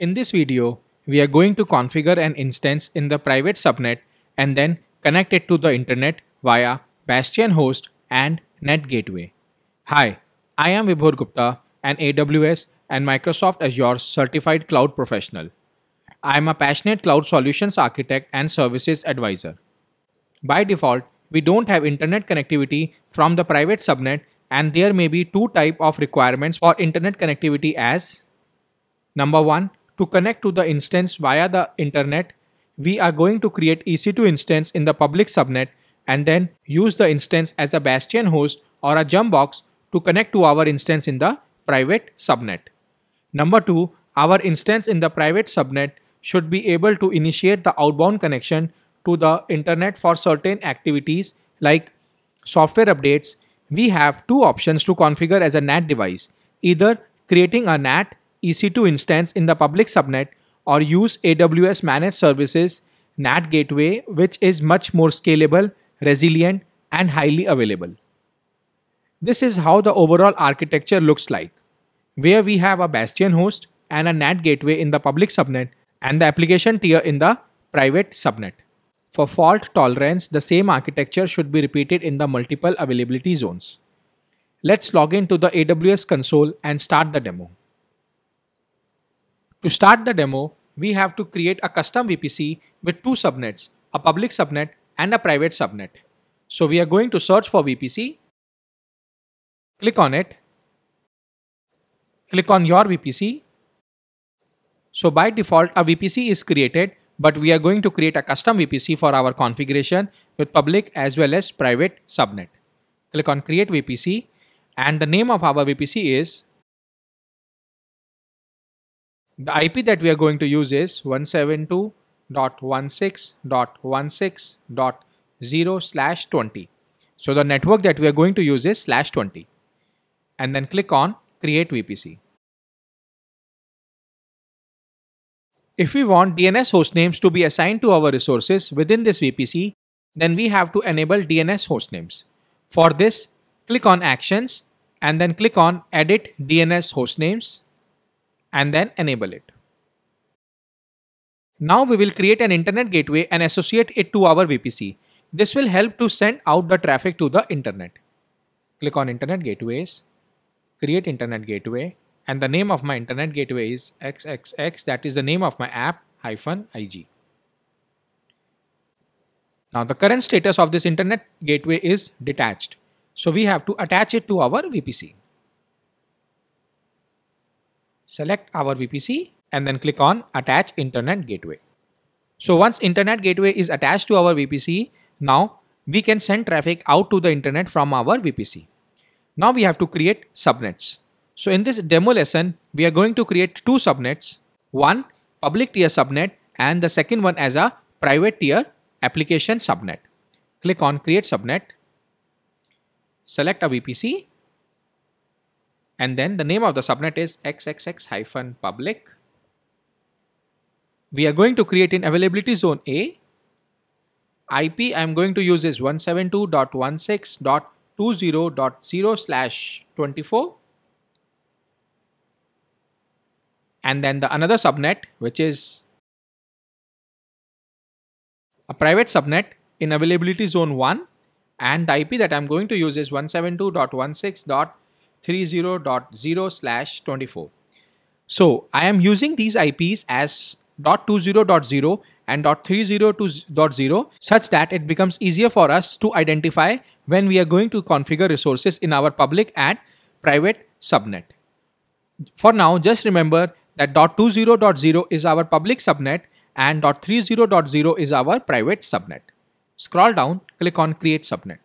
In this video, we are going to configure an instance in the private subnet and then connect it to the internet via Bastion host and Net Gateway. Hi, I am Vibhor Gupta, an AWS and Microsoft Azure certified cloud professional. I am a passionate cloud solutions architect and services advisor. By default, we don't have internet connectivity from the private subnet and there may be two type of requirements for internet connectivity as number 1 to connect to the instance via the internet, we are going to create EC2 instance in the public subnet and then use the instance as a bastion host or a jump box to connect to our instance in the private subnet. Number 2, our instance in the private subnet should be able to initiate the outbound connection to the internet for certain activities like software updates. We have two options to configure as a NAT device, either creating a NAT EC2 instance in the public subnet or use AWS managed services NAT gateway which is much more scalable, resilient and highly available. This is how the overall architecture looks like, where we have a bastion host and a NAT gateway in the public subnet and the application tier in the private subnet. For fault tolerance, the same architecture should be repeated in the multiple availability zones. Let's log into the AWS console and start the demo. To start the demo, we have to create a custom VPC with two subnets, a public subnet and a private subnet. So we are going to search for VPC, click on it, click on your VPC. So by default, a VPC is created, but we are going to create a custom VPC for our configuration with public as well as private subnet. Click on create VPC and the name of our VPC is the IP that we are going to use is 172.16.16.0 slash 20. So the network that we are going to use is slash 20. And then click on create VPC. If we want DNS hostnames to be assigned to our resources within this VPC, then we have to enable DNS hostnames. For this, click on Actions and then click on Edit DNS Hostnames and then enable it. Now we will create an internet gateway and associate it to our VPC. This will help to send out the traffic to the internet. Click on internet gateways, create internet gateway and the name of my internet gateway is xxx that is the name of my app hyphen ig. Now the current status of this internet gateway is detached. So we have to attach it to our VPC select our VPC and then click on attach internet gateway. So once internet gateway is attached to our VPC, now we can send traffic out to the internet from our VPC. Now we have to create subnets. So in this demo lesson, we are going to create two subnets, one public tier subnet and the second one as a private tier application subnet. Click on create subnet, select a VPC and then the name of the subnet is xxx public. We are going to create in availability zone A. IP I'm going to use is 172.16.20.0 slash 24. And then the another subnet, which is a private subnet in availability zone 1 and the IP that I'm going to use is 172.16.20.0 30.0 slash 24. So I am using these IPs as .20.0 and .30.0 such that it becomes easier for us to identify when we are going to configure resources in our public and private subnet. For now, just remember that .20.0 is our public subnet and .30.0 is our private subnet. Scroll down, click on create subnet.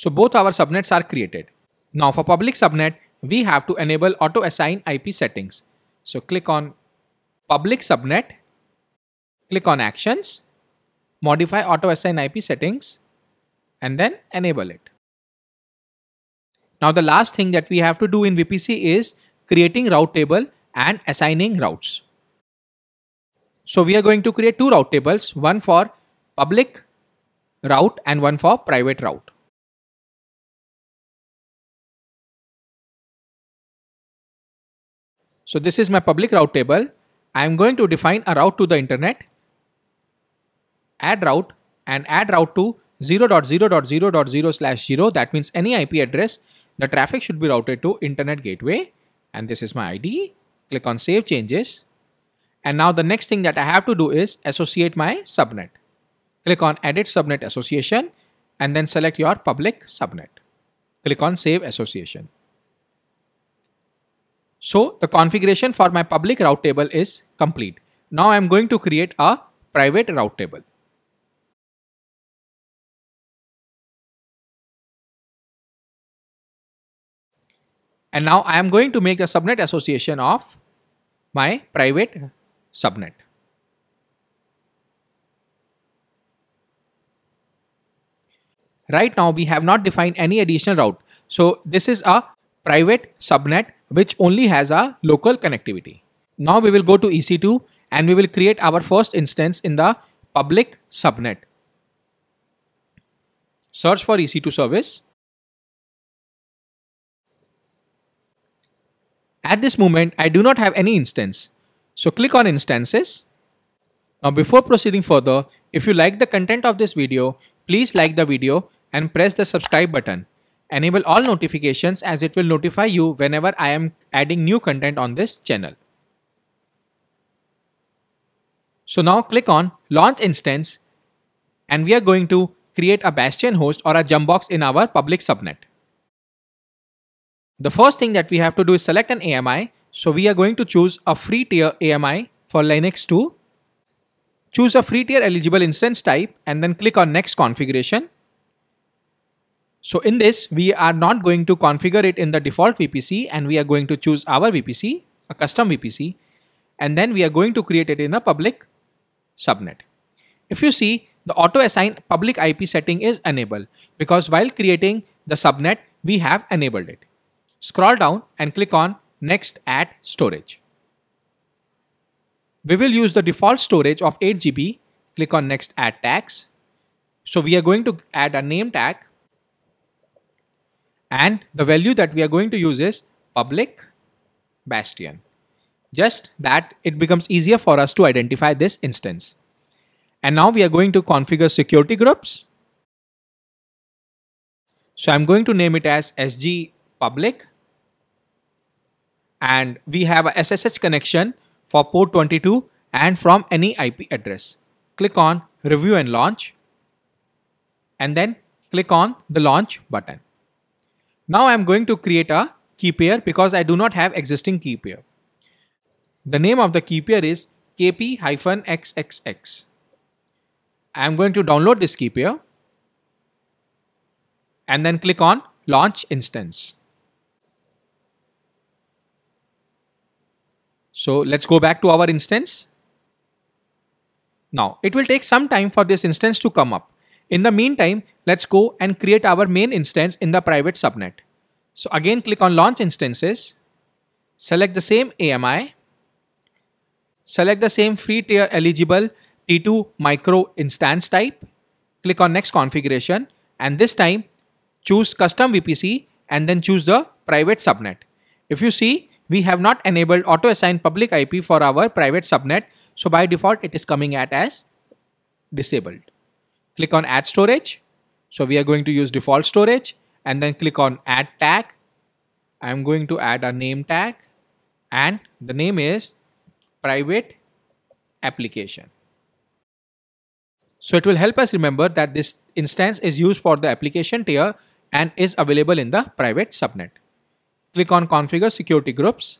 So both our subnets are created. Now for public subnet, we have to enable auto assign IP settings. So click on public subnet, click on actions, modify auto assign IP settings and then enable it. Now the last thing that we have to do in VPC is creating route table and assigning routes. So we are going to create two route tables, one for public route and one for private route. So this is my public route table. I am going to define a route to the internet, add route and add route to 0.0.0.0 slash 0. That means any IP address the traffic should be routed to internet gateway. And this is my ID. Click on save changes. And now the next thing that I have to do is associate my subnet. Click on edit subnet association and then select your public subnet. Click on save association. So the configuration for my public route table is complete. Now I'm going to create a private route table. And now I am going to make the subnet association of my private subnet. Right now we have not defined any additional route. So this is a private subnet which only has a local connectivity. Now we will go to EC2 and we will create our first instance in the public subnet. Search for EC2 service. At this moment, I do not have any instance. So click on instances. Now before proceeding further, if you like the content of this video, please like the video and press the subscribe button. Enable all notifications as it will notify you whenever I am adding new content on this channel. So now click on launch instance and we are going to create a bastion host or a jump box in our public subnet. The first thing that we have to do is select an AMI. So we are going to choose a free tier AMI for Linux 2. Choose a free tier eligible instance type and then click on next configuration. So in this, we are not going to configure it in the default VPC and we are going to choose our VPC, a custom VPC, and then we are going to create it in a public subnet. If you see, the auto assign public IP setting is enabled because while creating the subnet, we have enabled it. Scroll down and click on next add storage. We will use the default storage of 8GB. Click on next add tags. So we are going to add a name tag and the value that we are going to use is public bastion just that it becomes easier for us to identify this instance and now we are going to configure security groups so I'm going to name it as SG public and we have a SSH connection for port 22 and from any IP address. Click on review and launch and then click on the launch button. Now I'm going to create a key pair because I do not have existing key pair. The name of the key pair is kp-xxx. I'm going to download this key pair and then click on launch instance. So let's go back to our instance. Now it will take some time for this instance to come up. In the meantime, let's go and create our main instance in the private subnet. So again, click on launch instances, select the same AMI, select the same free tier eligible T2 micro instance type, click on next configuration and this time choose custom VPC and then choose the private subnet. If you see, we have not enabled auto assign public IP for our private subnet. So by default, it is coming at as disabled. Click on add storage. So we are going to use default storage and then click on add tag. I'm going to add a name tag and the name is private application. So it will help us remember that this instance is used for the application tier and is available in the private subnet. Click on configure security groups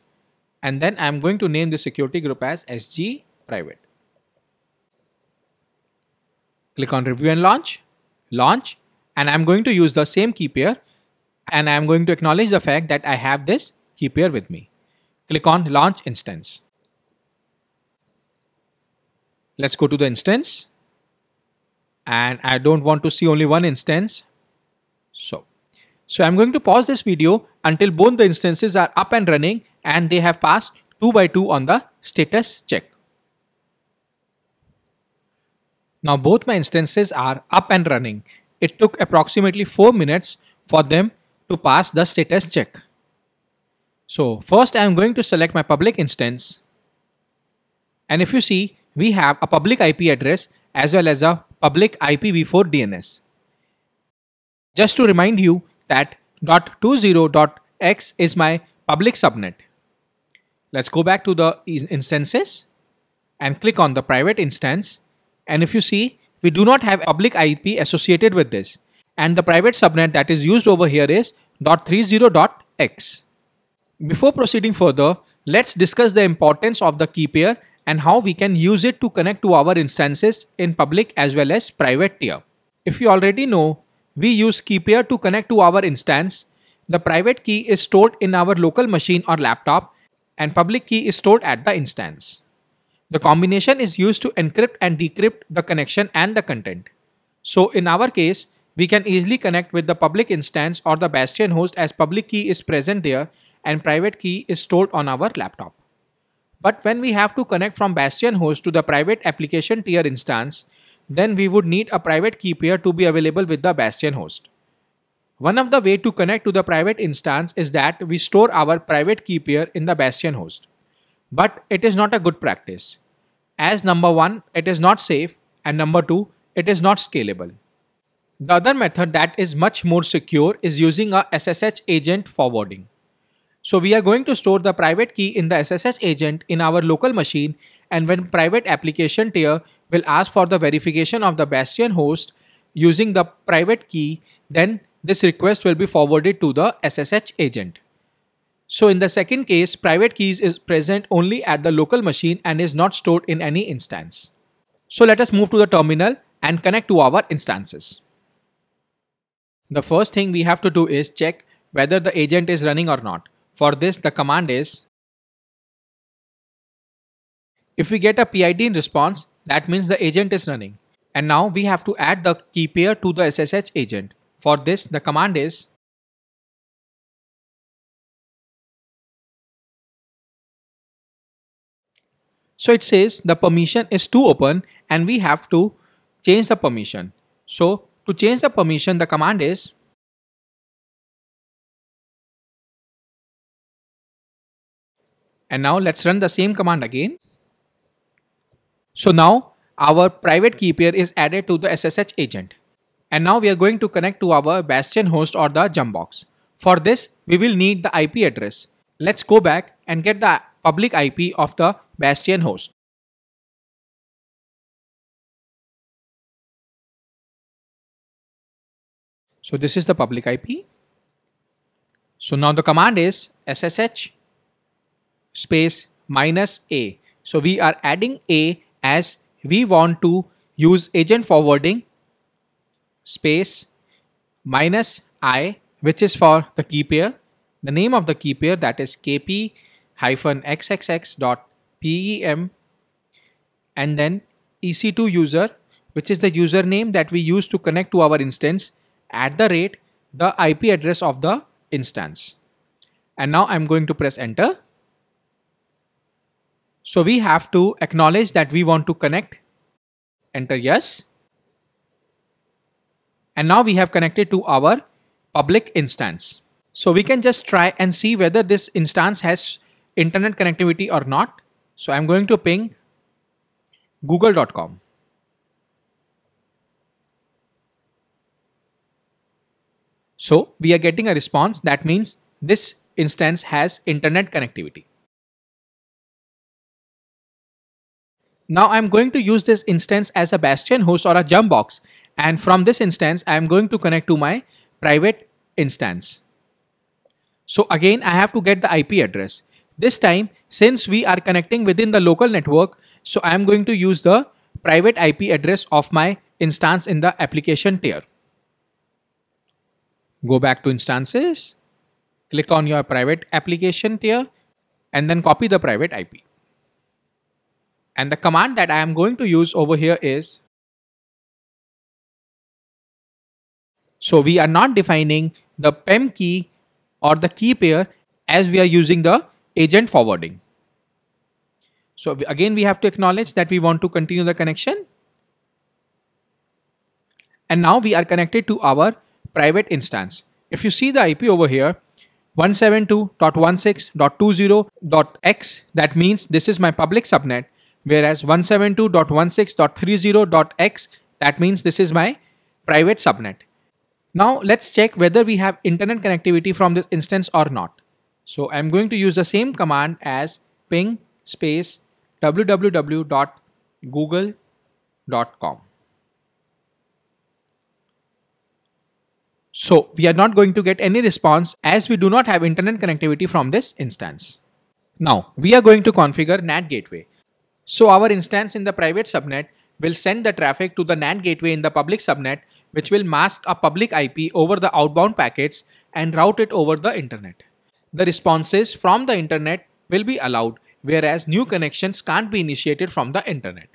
and then I'm going to name the security group as SG private. Click on review and launch, launch, and I'm going to use the same key pair and I'm going to acknowledge the fact that I have this key pair with me. Click on launch instance. Let's go to the instance and I don't want to see only one instance. So, so I'm going to pause this video until both the instances are up and running and they have passed 2 by 2 on the status check. Now both my instances are up and running. It took approximately 4 minutes for them to pass the status check. So first I am going to select my public instance and if you see we have a public IP address as well as a public IPv4 DNS. Just to remind you that .20.x is my public subnet. Let's go back to the instances and click on the private instance and if you see, we do not have public IP associated with this. And the private subnet that is used over here is .30.x. Before proceeding further, let's discuss the importance of the key pair and how we can use it to connect to our instances in public as well as private tier. If you already know, we use key pair to connect to our instance. The private key is stored in our local machine or laptop and public key is stored at the instance. The combination is used to encrypt and decrypt the connection and the content. So in our case, we can easily connect with the public instance or the bastion host as public key is present there and private key is stored on our laptop. But when we have to connect from bastion host to the private application tier instance, then we would need a private key pair to be available with the bastion host. One of the way to connect to the private instance is that we store our private key pair in the bastion host. But it is not a good practice. As number one, it is not safe, and number two, it is not scalable. The other method that is much more secure is using a SSH agent forwarding. So we are going to store the private key in the SSH agent in our local machine and when private application tier will ask for the verification of the bastion host using the private key, then this request will be forwarded to the SSH agent. So in the second case, private keys is present only at the local machine and is not stored in any instance. So let us move to the terminal and connect to our instances. The first thing we have to do is check whether the agent is running or not. For this, the command is if we get a PID in response, that means the agent is running. And now we have to add the key pair to the SSH agent. For this, the command is So it says the permission is to open and we have to change the permission. So to change the permission, the command is and now let's run the same command again. So now our private key pair is added to the SSH agent. And now we are going to connect to our bastion host or the jump box. For this, we will need the IP address. Let's go back and get the public IP of the Bastion host. So this is the public IP. So now the command is ssh space minus a. So we are adding a as we want to use agent forwarding space minus i which is for the key pair. The name of the key pair that is kp hyphen xxx dot pem and then ec2 user which is the username that we use to connect to our instance at the rate the IP address of the instance. And now I'm going to press enter. So we have to acknowledge that we want to connect. Enter yes. And now we have connected to our public instance. So we can just try and see whether this instance has internet connectivity or not. So I'm going to ping google.com. So we are getting a response that means this instance has internet connectivity. Now I'm going to use this instance as a bastion host or a jump box and from this instance I'm going to connect to my private instance. So again I have to get the IP address. This time, since we are connecting within the local network, so I am going to use the private IP address of my instance in the application tier. Go back to instances, click on your private application tier and then copy the private IP. And the command that I am going to use over here is So we are not defining the PEM key or the key pair as we are using the agent forwarding. So again, we have to acknowledge that we want to continue the connection. And now we are connected to our private instance. If you see the IP over here, 172.16.20.x, that means this is my public subnet, whereas 172.16.30.x, that means this is my private subnet. Now let's check whether we have internet connectivity from this instance or not. So I'm going to use the same command as ping space www.google.com. So we are not going to get any response as we do not have internet connectivity from this instance. Now we are going to configure NAT gateway. So our instance in the private subnet will send the traffic to the NAT gateway in the public subnet which will mask a public IP over the outbound packets and route it over the internet the responses from the internet will be allowed, whereas new connections can't be initiated from the internet.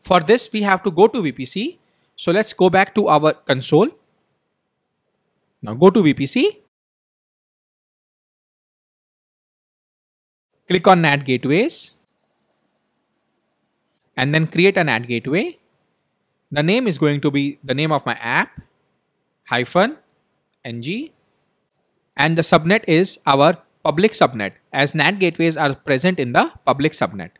For this, we have to go to VPC. So let's go back to our console. Now go to VPC. Click on NAT gateways and then create an NAT gateway. The name is going to be the name of my app hyphen ng and the subnet is our public subnet as NAT gateways are present in the public subnet.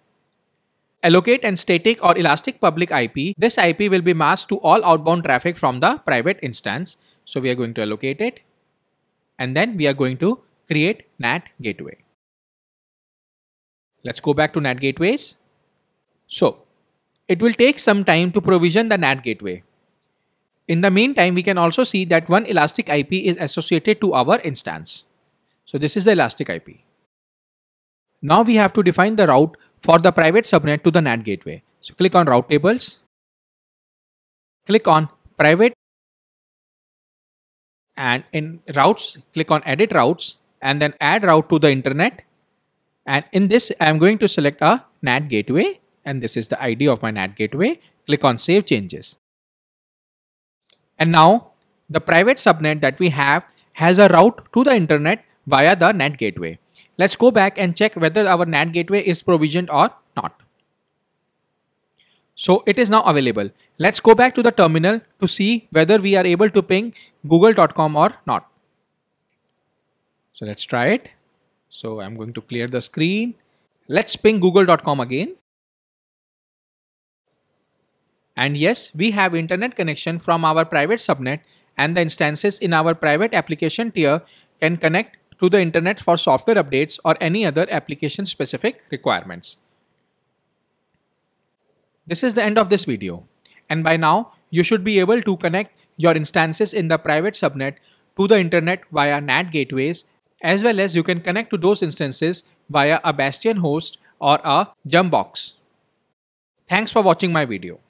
Allocate and static or elastic public IP, this IP will be masked to all outbound traffic from the private instance. So we are going to allocate it and then we are going to create NAT gateway. Let's go back to NAT gateways. So it will take some time to provision the NAT gateway. In the meantime, we can also see that one elastic IP is associated to our instance. So this is the elastic IP. Now we have to define the route for the private subnet to the NAT gateway. So click on route tables, click on private and in routes, click on edit routes and then add route to the internet. And in this, I'm going to select a NAT gateway and this is the ID of my NAT gateway. Click on save changes. And now the private subnet that we have has a route to the internet via the NAT gateway. Let's go back and check whether our NAT gateway is provisioned or not. So it is now available. Let's go back to the terminal to see whether we are able to ping google.com or not. So let's try it. So I'm going to clear the screen. Let's ping google.com again. And yes, we have internet connection from our private subnet and the instances in our private application tier can connect to the internet for software updates or any other application specific requirements. This is the end of this video and by now you should be able to connect your instances in the private subnet to the internet via NAT gateways as well as you can connect to those instances via a bastion host or a jump box. Thanks for watching my video.